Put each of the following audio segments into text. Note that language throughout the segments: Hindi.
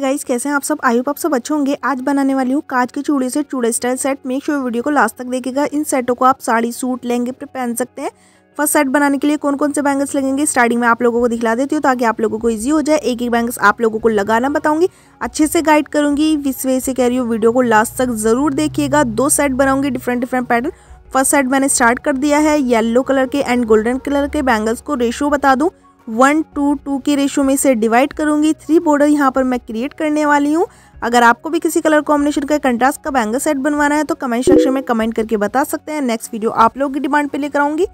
गाइस कैसे हैं आप सब आयुप आप सब अच्छे होंगे आज बनाने वाली हूँ काज के चूड़े से चूड़े style set make sure video को लास्ट तक देखिएगा इन सेटों को आप साड़ी सूट लहंगे पर पहन सकते हैं फर्स्ट सेट बनाने के लिए कौन कौन से बैंगल्स लगेंगे स्टार्टिंग में आप लोगों को दिखला देती हूँ ताकि आप लोगों को ईजी हो जाए एक एक बैंगल्स आप लोगों को लगाना बताऊंगी अच्छे से गाइड करूंगी इस वे से कह रही हूँ वीडियो को लास्ट तक जरूर देखिएगा दो सेट बनाऊंगी different different pattern first set मैंने स्टार्ट कर दिया है येलो कलर के एंड गोल्डन कलर के बैंगल्स को रेशियो बता दूँ वन टू टू के रेशो में इसे डिवाइड करूँगी थ्री बॉर्डर यहाँ पर मैं क्रिएट करने वाली हूँ अगर आपको भी किसी कलर कॉम्बिनेशन का कंट्रास्ट का बैंगल सेट बनवाना है तो कमेंट सेक्शन में कमेंट करके बता सकते हैं नेक्स्ट वीडियो आप लोगों की डिमांड पर लेकर आऊँगी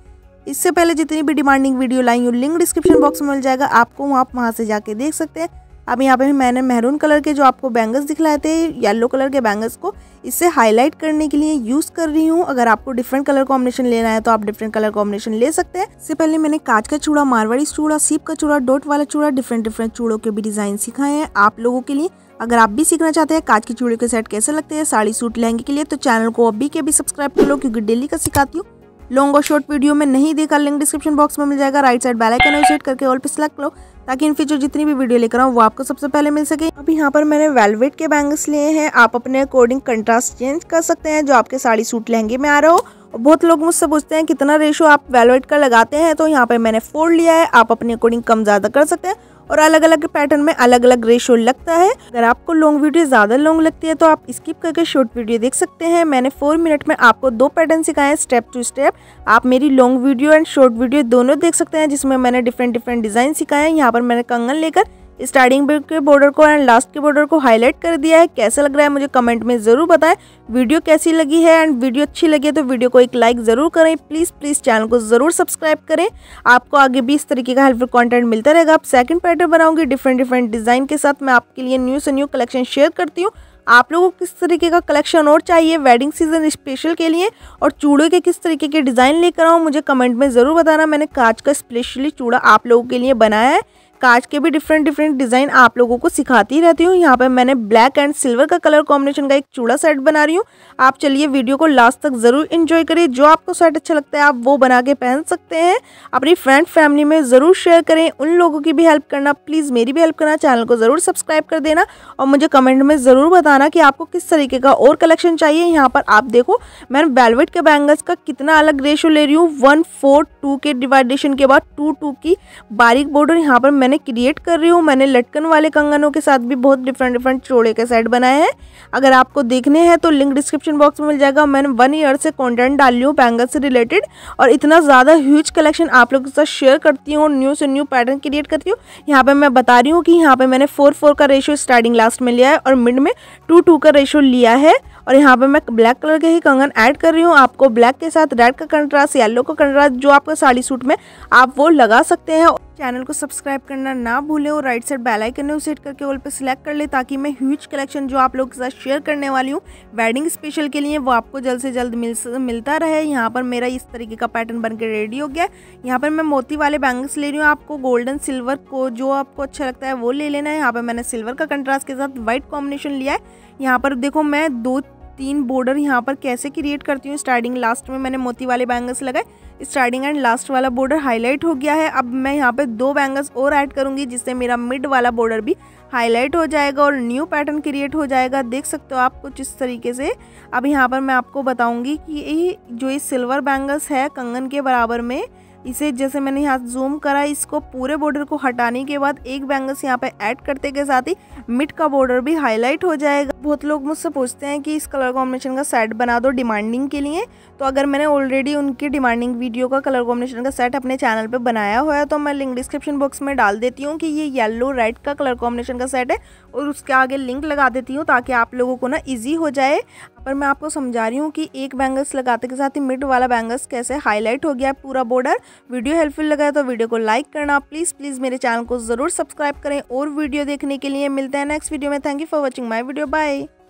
इससे पहले जितनी भी डिमांडिंग वीडियो लाई हूँ लिंक डिस्क्रिप्शन बॉक्स में मिल जाएगा आपको आप वहाँ से जाके देख सकते हैं अब यहाँ पे मैंने मेहरून कलर के जो आपको बैंगल्स दिखलाए थे येलो कलर के बैंगल्स को इससे हाईलाइट करने के लिए यूज़ कर रही हूँ अगर आपको डिफरेंट कलर कॉम्बिनेशन लेना है तो आप डिफरेंट कलर कॉम्बिनेशन ले सकते हैं इससे पहले मैंने कांच का चूड़ा मारवाड़ी चूड़ा सीप का चूड़ा डोट वाला चूड़ा डिफरेंट डिफरेंट चूड़ों के भी डिज़ाइन सिखाए हैं आप लोगों के लिए अगर आप भी सीखना चाहते हैं कांच के चूड़े के सेट कैसे लगते हैं साड़ी सूट लहंगे के लिए तो चैनल को अभी के अभी सब्सक्राइब कर लो क्योंकि डेली का सिखाती हूँ लॉन्ग और शॉर्ट वीडियो में नहीं देखा लिंक डिस्क्रिप्शन बॉक्स में मिल जाएगा right side bell icon set करके ऑल पे सिलेक्ट लो ताकि इन फ्यूचर जितनी भी वीडियो लेकर आऊँ वो आपको सबसे पहले मिल सके अब यहाँ पर मैंने वेलवेट के बैंगल्स लिए हैं आप अपने अकॉर्डिंग कंट्रास्ट चेंज कर सकते हैं जो आपके साड़ी सूट लहंगे में आ रहा हो बहुत लोग मुझसे पूछते हैं कितना रेशो आप वेलवेट का लगाते हैं तो यहाँ पर मैंने फोर लिया है आप अपने अकॉर्डिंग कम ज़्यादा कर सकते हैं और अलग अलग पैटर्न में अलग अलग रेशो लगता है अगर आपको लॉन्ग वीडियो ज़्यादा लॉन्ग लगती है तो आप स्किप करके शॉर्ट वीडियो देख सकते हैं मैंने फोर मिनट में आपको दो पैटर्न सिखाए हैं स्टेप टू स्टेप आप मेरी long video and short video दोनों देख सकते हैं जिसमें मैंने डिफरेंट डिफरेंट डिज़ाइन सिखाए हैं यहाँ पर मैंने कंगन लेकर स्टार्टिंग के बॉर्डर को एंड लास्ट के बॉर्डर को हाईलाइट कर दिया है कैसा लग रहा है मुझे कमेंट में ज़रूर बताएं वीडियो कैसी लगी है एंड वीडियो अच्छी लगी है तो वीडियो को एक लाइक ज़रूर करें प्लीज़ प्लीज़ चैनल को ज़रूर सब्सक्राइब करें आपको आगे भी इस तरीके का हेल्पफुल कॉन्टेंट मिलता रहेगा आप सेकेंड पैटर्न बनाऊंगी डिफरेंट डिफरेंट डिज़ाइन के साथ मैं आपके लिए न्यू से न्यू कलेक्शन शेयर करती हूँ आप लोगों को किस तरीके का कलेक्शन और चाहिए वेडिंग सीजन स्पेशल के लिए और चूड़े के किस तरीके के डिज़ाइन लेकर आऊँ मुझे कमेंट में ज़रूर बताना मैंने कांच का स्पेशली चूड़ा आप लोगों के लिए बनाया है कांच के भी डिफरेंट डिफरेंट डिज़ाइन आप लोगों को सिखाती रहती हूँ यहाँ पर मैंने ब्लैक एंड सिल्वर का कलर कॉम्बिनेशन का एक चूड़ा सेट बना रही हूँ आप चलिए वीडियो को लास्ट तक ज़रूर इन्जॉय करिए जो आपको सेट अच्छा लगता है आप वो बना के पहन सकते हैं अपनी फ्रेंड फैमिली में ज़रूर शेयर करें उन लोगों की भी हेल्प करना प्लीज़ मेरी भी हेल्प करना चैनल को ज़रूर सब्सक्राइब कर देना और मुझे कमेंट में ज़रूर बताना कि आपको किस तरीके का और कलेक्शन चाहिए यहाँ पर आप देखो मैं वेलवेट के बैंगल्स का कितना अलग रेशो ले रही हूँ वन फोर टू के डिवाइडेशन के बाद टू टू की बारीक बॉर्डर यहाँ पर मैंने मैंने क्रिएट कर रही हूँ मैंने लटकन वाले कंगनों के साथ भी बहुत डिफरेंट डिफरेंट चोड़े के सेट बनाए हैं अगर आपको देखने हैं तो लिंक डिस्क्रिप्शन बॉक्स में मिल जाएगा मैंने वन ईयर से कॉन्टेंट डाल रही हूँ बैंगल से रिलेटेड और इतना ज़्यादा ह्यूज कलेक्शन आप लोगों के साथ शेयर करती हूँ न्यू से न्यू पैटर्न क्रिएट करती हूँ यहाँ पर मैं बता रही हूँ कि यहाँ पर मैंने फोर फोर का रेशो स्टार्टिंग लास्ट में लिया है और मिड में टू टू का रेशो लिया है और यहाँ पर मैं ब्लैक कलर के ही कंगन ऐड कर रही हूँ आपको ब्लैक के साथ रेड का कंट्रास्ट येलो का कंट्रास्ट जो आपका साड़ी सूट में आप वो लगा सकते हैं चैनल को सब्सक्राइब करना ना भूलें और राइट साइड बेल आइकन है उसे हिट करके ऑल पे सिलेक्ट कर ले ताकि मैं ह्यूज कलेक्शन जो आप लोगों के साथ शेयर करने वाली हूँ वेडिंग स्पेशल के लिए वो आपको जल्द से जल्द मिल मिलता रहे यहाँ पर मेरा इस तरीके का पैटर्न बन के रेडी हो गया यहाँ पर मैं मोती वाले बैंगल्स ले रही हूँ आपको गोल्डन सिल्वर को जो आपको अच्छा लगता है वो ले लेना है यहाँ पर मैंने सिल्वर का कंट्रास्ट के साथ व्हाइट कॉम्बिनेशन लिया है यहाँ पर देखो मैं दो तीन बॉर्डर यहाँ पर कैसे क्रिएट करती हूँ स्टार्टिंग लास्ट में मैंने मोती वाले बैंगल्स लगाए स्टार्टिंग एंड लास्ट वाला बॉर्डर हाईलाइट हो गया है अब मैं यहाँ पे दो बैंगल्स और ऐड करूँगी जिससे मेरा मिड वाला बॉर्डर भी हाईलाइट हो जाएगा और न्यू पैटर्न क्रिएट हो जाएगा देख सकते हो आप कुछ इस तरीके से अब यहाँ पर मैं आपको बताऊँगी कि जो ये सिल्वर बैंगल्स है कंगन के बराबर में इसे जैसे मैंने यहाँ जूम करा इसको पूरे बॉर्डर को हटाने के बाद एक बैंगल्स यहाँ पे ऐड करते के साथ ही मिड का बॉर्डर भी हाईलाइट हो जाएगा बहुत लोग मुझसे पूछते हैं कि इस कलर कॉम्बिनेशन का सेट बना दो डिमांडिंग के लिए तो अगर मैंने ऑलरेडी उनकी डिमांडिंग वीडियो का कलर कॉम्बिनेशन का सेट अपने चैनल पर बनाया हुआ है तो मैं लिंक डिस्क्रिप्शन बॉक्स में डाल देती हूँ कि ये येलो रेड का कलर कॉम्बिनेशन का सेट है और उसके आगे लिंक लगा देती हूँ ताकि आप लोगों को ना ईजी हो जाए पर मैं आपको समझा रही हूँ कि एक बैंगल्स लगाते के साथ ही मिड वाला बैंगल्स कैसे हाईलाइट हो गया है पूरा बॉर्डर वीडियो हेल्पफुल लगा तो वीडियो को लाइक करना प्लीज़ प्लीज़ मेरे चैनल को ज़रूर सब्सक्राइब करें और वीडियो देखने के लिए मिलते हैं नेक्स्ट वीडियो में thank you for watching my video bye